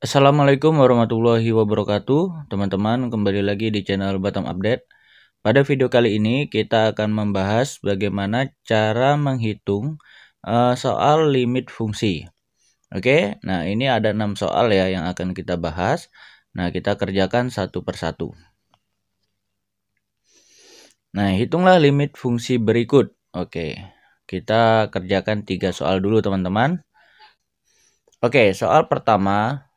Assalamualaikum warahmatullahi wabarakatuh Teman-teman kembali lagi di channel Batam Update Pada video kali ini kita akan membahas bagaimana cara menghitung uh, soal limit fungsi Oke, nah ini ada 6 soal ya yang akan kita bahas Nah kita kerjakan satu persatu Nah hitunglah limit fungsi berikut Oke, kita kerjakan tiga soal dulu teman-teman Oke, soal pertama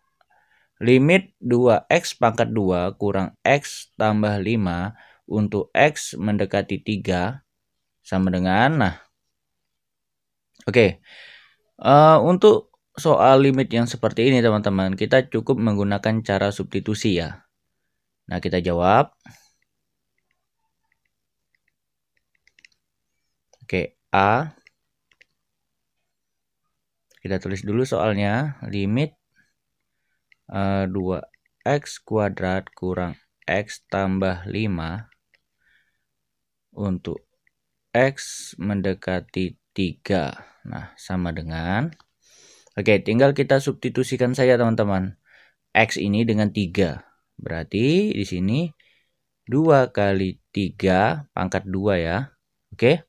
Limit 2x pangkat 2 kurang x tambah 5 untuk x mendekati 3 sama dengan nah. Oke. Okay. Uh, eh, untuk soal limit yang seperti ini teman-teman, kita cukup menggunakan cara substitusi ya. Nah, kita jawab. Oke, okay, A. Kita tulis dulu soalnya, limit 2x eh, kuadrat kurang x tambah 5 untuk x mendekati 3. Nah, sama dengan Oke, tinggal kita substitusikan saja teman-teman. X ini dengan 3. Berarti di sini 2 kali 3 pangkat 2 ya. Oke.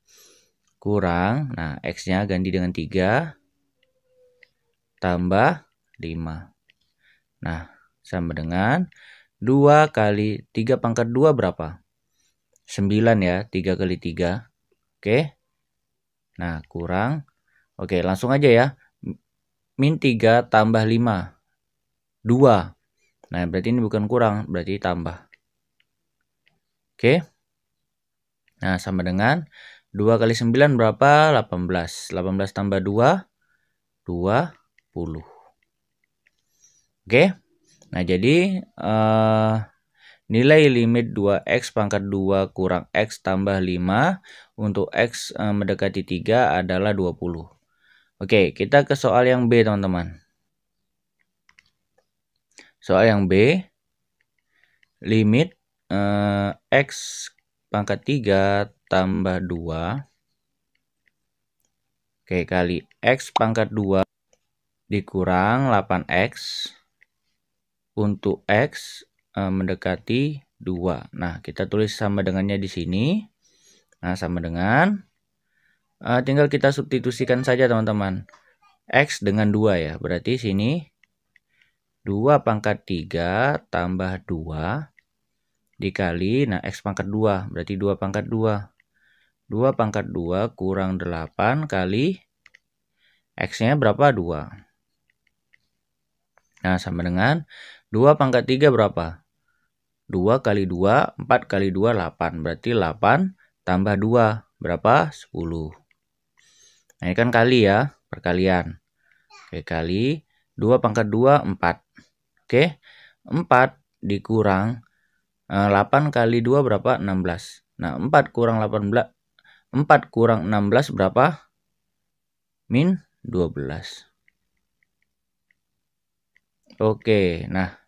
Kurang. Nah, X-nya ganti dengan 3. Tambah 5. Nah, sama dengan 2 kali 3 pangkat 2 berapa? 9 ya, 3 kali 3. Oke. Nah, kurang. Oke, langsung aja ya. Min 3 tambah 5. 2. Nah, berarti ini bukan kurang, berarti tambah. Oke. Nah, sama dengan 2 kali 9 berapa? 18. 18 tambah 2, 20. Oke. Nah, jadi uh, nilai limit 2x pangkat 2 kurang x tambah 5 untuk x uh, mendekati 3 adalah 20. Oke, kita ke soal yang B, teman-teman. Soal yang B, limit uh, x pangkat 3 tambah 2 Oke, kali X pangkat 2 dikurang 8X untuk X eh, mendekati 2. Nah, kita tulis sama dengannya di sini. Nah, sama dengan. Eh, tinggal kita substitusikan saja teman-teman. X dengan 2 ya. Berarti sini 2 pangkat 3 tambah 2 dikali. Nah, X pangkat 2. Berarti 2 pangkat 2. 2 pangkat 2 kurang 8 kali X-nya berapa? 2. Nah, sama dengan 2 pangkat 3 berapa? 2 kali 2, 4 kali 2, 8. Berarti 8 tambah 2. Berapa? 10. Nah, ini kan kali ya, perkalian. Oke, kali 2 pangkat 2, 4. Oke, 4 dikurang 8 eh, kali 2 berapa? 16. Nah, 4 kurang 18. 4 kurang 16 berapa? Min 12. Oke, nah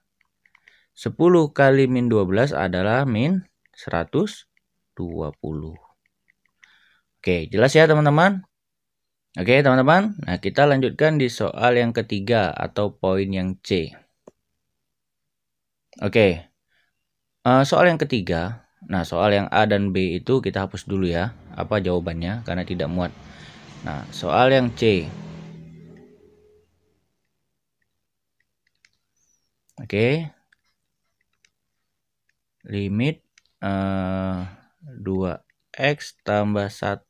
10 kali min 12 adalah min 120. Oke, jelas ya teman-teman? Oke teman-teman, nah kita lanjutkan di soal yang ketiga atau poin yang C. Oke, eh, soal yang ketiga, nah soal yang A dan B itu kita hapus dulu ya, apa jawabannya karena tidak muat. Nah soal yang C. Oke, limit uh, eh, 2x tambah 1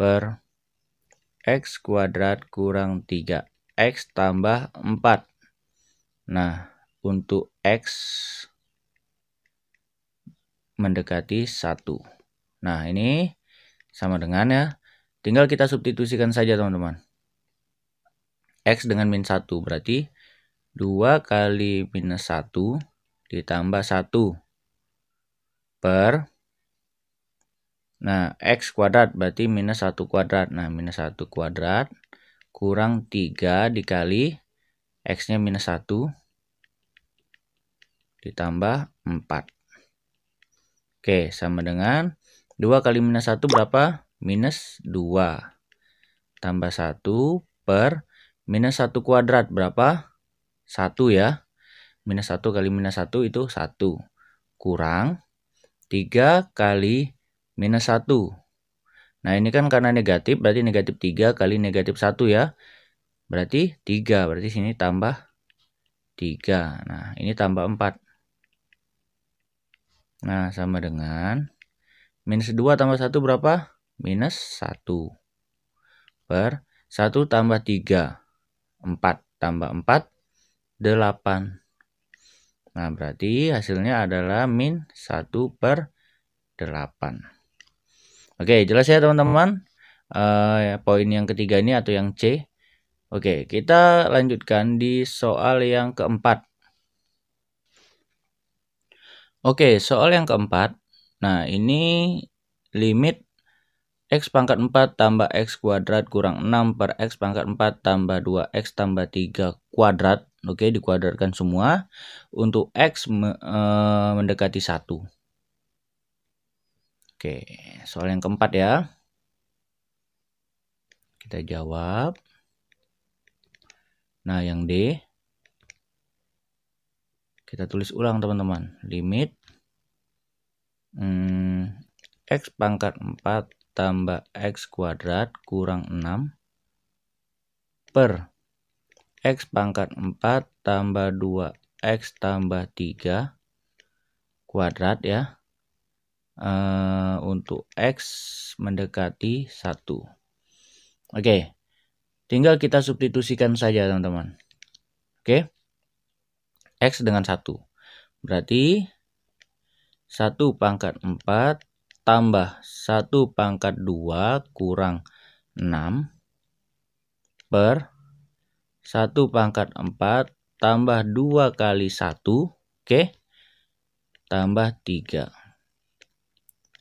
per x kuadrat kurang 3x tambah 4 nah untuk x mendekati 1 nah ini sama dengan ya tinggal kita substitusikan saja teman-teman X dengan min 1 berarti 2 kali minus 1 ditambah 1 per Nah, X kuadrat berarti minus 1 kuadrat. Nah, minus 1 kuadrat kurang 3 dikali X-nya minus 1 ditambah 4. Oke, sama dengan 2 kali minus 1 berapa? Minus 2. Tambah 1 per minus 1 kuadrat berapa? 1 ya minus 1 kali minus 1 itu 1 kurang 3 kali minus 1 nah ini kan karena negatif berarti negatif 3 kali negatif 1 ya berarti 3 berarti sini tambah 3 nah ini tambah 4 nah sama dengan minus 2 tambah 1 berapa minus 1 per 1 tambah 3 4 tambah 4 8 Nah, berarti hasilnya adalah min 1 per 8. Oke, jelas ya teman-teman? Uh, poin yang ketiga ini atau yang C. Oke, kita lanjutkan di soal yang keempat. Oke, soal yang keempat. Nah, ini limit X pangkat 4 tambah X kuadrat kurang 6 per X pangkat 4 tambah 2X tambah 3 kuadrat Oke, dikuadratkan semua untuk x me, e, mendekati 1. Oke, soal yang keempat ya. Kita jawab. Nah, yang D kita tulis ulang teman-teman. Limit hmm, x pangkat 4 tambah x kuadrat kurang 6 per X pangkat 4 tambah 2X tambah 3 kuadrat ya. uh, untuk X mendekati 1. Oke, tinggal kita substitusikan saja teman-teman. Oke, X dengan 1. Berarti 1 pangkat 4 tambah 1 pangkat 2 kurang 6 per 1 pangkat 4 tambah 2 kali 1, oke, okay? tambah 3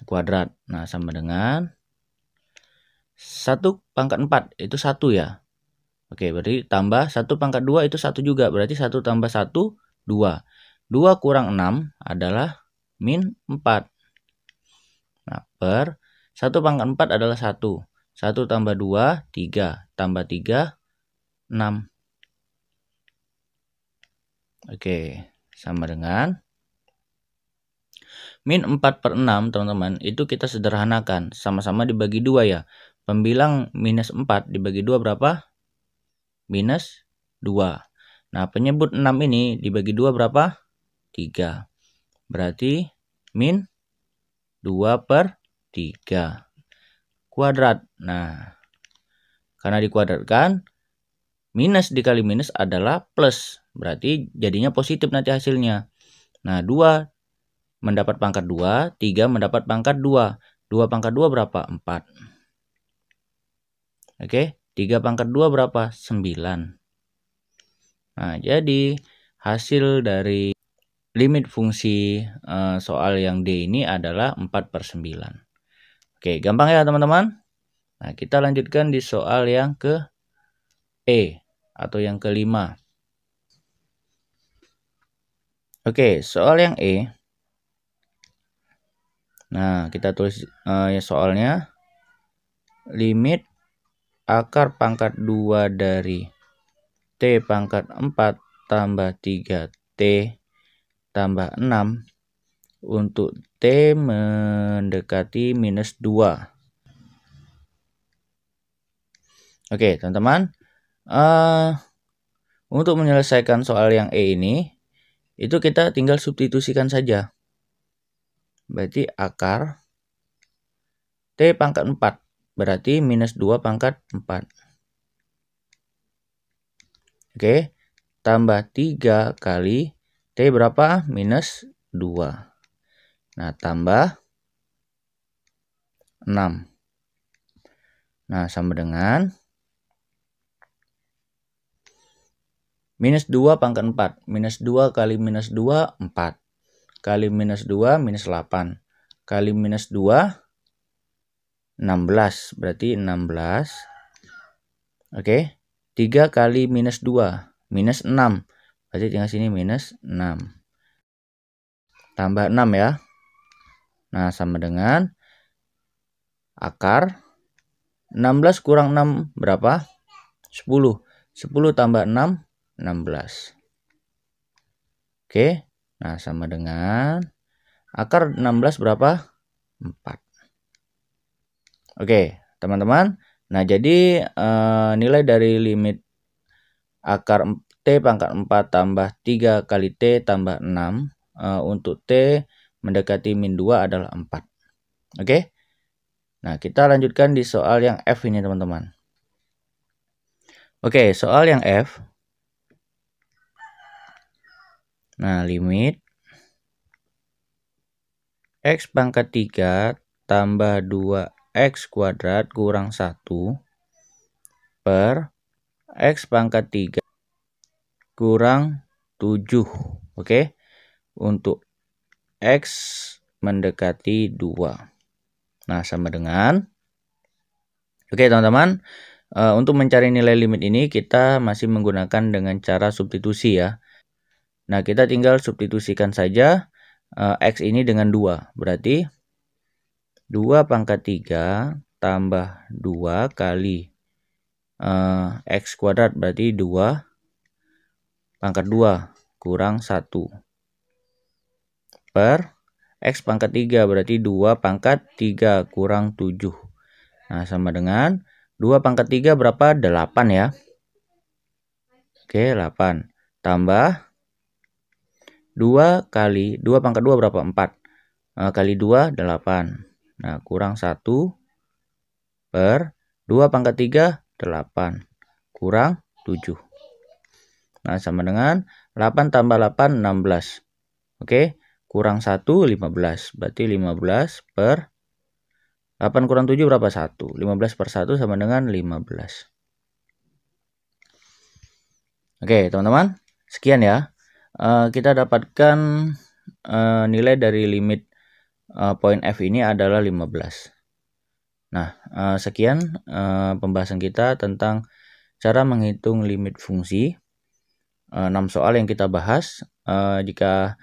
kuadrat. Nah, sama dengan 1 pangkat 4 itu 1 ya. Oke, okay, berarti tambah 1 pangkat 2 itu 1 juga. Berarti 1 tambah 1, 2. 2 kurang 6 adalah min 4. Nah, per 1 pangkat 4 adalah 1. 1 tambah 2, 3. Tambah 3, 6. Oke, sama dengan min 4 per 6 teman-teman itu kita sederhanakan sama-sama dibagi dua ya pembilang minus 4 dibagi dua berapa minus 2 nah penyebut 6 ini dibagi dua berapa 3 berarti min 2 per 3 kuadrat nah karena dikuadratkan minus dikali minus adalah plus Berarti jadinya positif nanti hasilnya. Nah, 2 mendapat pangkat 2, 3 mendapat pangkat 2. 2 pangkat 2 berapa? 4. Oke, okay? 3 pangkat 2 berapa? 9. Nah, jadi hasil dari limit fungsi uh, soal yang D ini adalah 4 per 9. Oke, gampang ya teman-teman? Nah, kita lanjutkan di soal yang ke E atau yang kelima. Oke, soal yang E. Nah, kita tulis uh, soalnya. Limit akar pangkat 2 dari T pangkat 4 tambah 3T tambah 6 untuk T mendekati minus 2. Oke, teman-teman. Uh, untuk menyelesaikan soal yang E ini, itu kita tinggal substitusikan saja. Berarti akar T pangkat 4. Berarti minus 2 pangkat 4. Oke, tambah 3 kali T berapa? Minus 2. Nah, tambah 6. Nah, sama dengan Minus 2 pangkat 4. Minus 2 kali minus 2, 4. Kali minus 2, minus 8. Kali minus 2, 16. Berarti 16. Oke. 3 kali minus 2, minus 6. Berarti tinggal sini minus 6. Tambah 6 ya. Nah, sama dengan akar 16 kurang 6 berapa? 10. 10 tambah 6 16. Oke, nah sama dengan akar 16 berapa? 4. Oke, teman-teman. Nah, jadi e, nilai dari limit akar T pangkat 4 tambah 3 kali T tambah 6 e, eh, untuk T mendekati min 2 adalah 4. Oke. Nah, kita lanjutkan di soal yang F ini, teman-teman. Oke, soal yang F Nah, limit X pangkat 3 tambah 2X kuadrat kurang 1 per X pangkat 3 kurang 7. Oke, okay? untuk X mendekati 2. Nah, sama dengan Oke, okay, teman-teman. Uh, untuk mencari nilai limit ini kita masih menggunakan dengan cara substitusi ya. Nah, kita tinggal substitusikan saja uh, X ini dengan 2. Berarti 2 pangkat 3 tambah 2 kali uh, X kuadrat. Berarti 2 pangkat 2 kurang 1 per X pangkat 3. Berarti 2 pangkat 3 kurang 7. Nah, sama dengan 2 pangkat 3 berapa? 8 ya. Oke, 8. Tambah 2 kali 2 pangkat 2 berapa? 4. Nah, eh, kali 2 8. Nah, kurang 1 per 2 pangkat 3 8 kurang 7. Nah, sama dengan 8 tambah 8 16. Oke, kurang 1 15. Berarti 15 per 8 kurang 7 berapa? 1. 15 per 1 sama dengan 15. Oke, teman-teman. Sekian ya. Eh, kita dapatkan uh, nilai dari limit uh, poin F ini adalah 15. Nah, uh, sekian uh, pembahasan kita tentang cara menghitung limit fungsi. Uh, 6 soal yang kita bahas. Uh, jika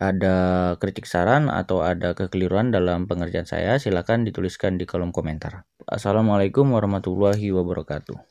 ada kritik saran atau ada kekeliruan dalam pengerjaan saya, silakan dituliskan di kolom komentar. Assalamualaikum warahmatullahi wabarakatuh.